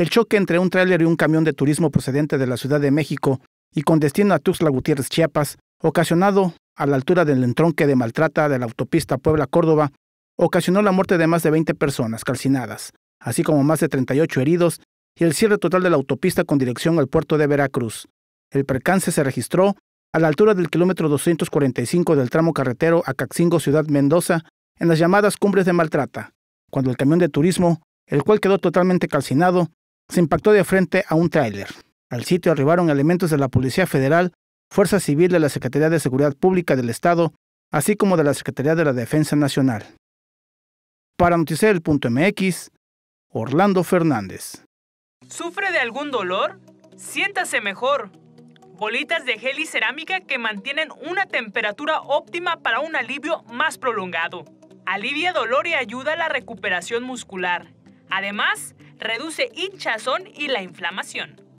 El choque entre un tráiler y un camión de turismo procedente de la Ciudad de México y con destino a Tuxtla Gutiérrez, Chiapas, ocasionado a la altura del entronque de maltrata de la autopista Puebla-Córdoba, ocasionó la muerte de más de 20 personas calcinadas, así como más de 38 heridos y el cierre total de la autopista con dirección al puerto de Veracruz. El percance se registró a la altura del kilómetro 245 del tramo carretero Acaxingo-Ciudad Mendoza, en las llamadas cumbres de maltrata, cuando el camión de turismo, el cual quedó totalmente calcinado, se impactó de frente a un tráiler. Al sitio arribaron elementos de la Policía Federal, Fuerza Civil de la Secretaría de Seguridad Pública del Estado, así como de la Secretaría de la Defensa Nacional. Para MX, Orlando Fernández. ¿Sufre de algún dolor? Siéntase mejor. Bolitas de gel y cerámica que mantienen una temperatura óptima para un alivio más prolongado. Alivia dolor y ayuda a la recuperación muscular. Además, reduce hinchazón y la inflamación.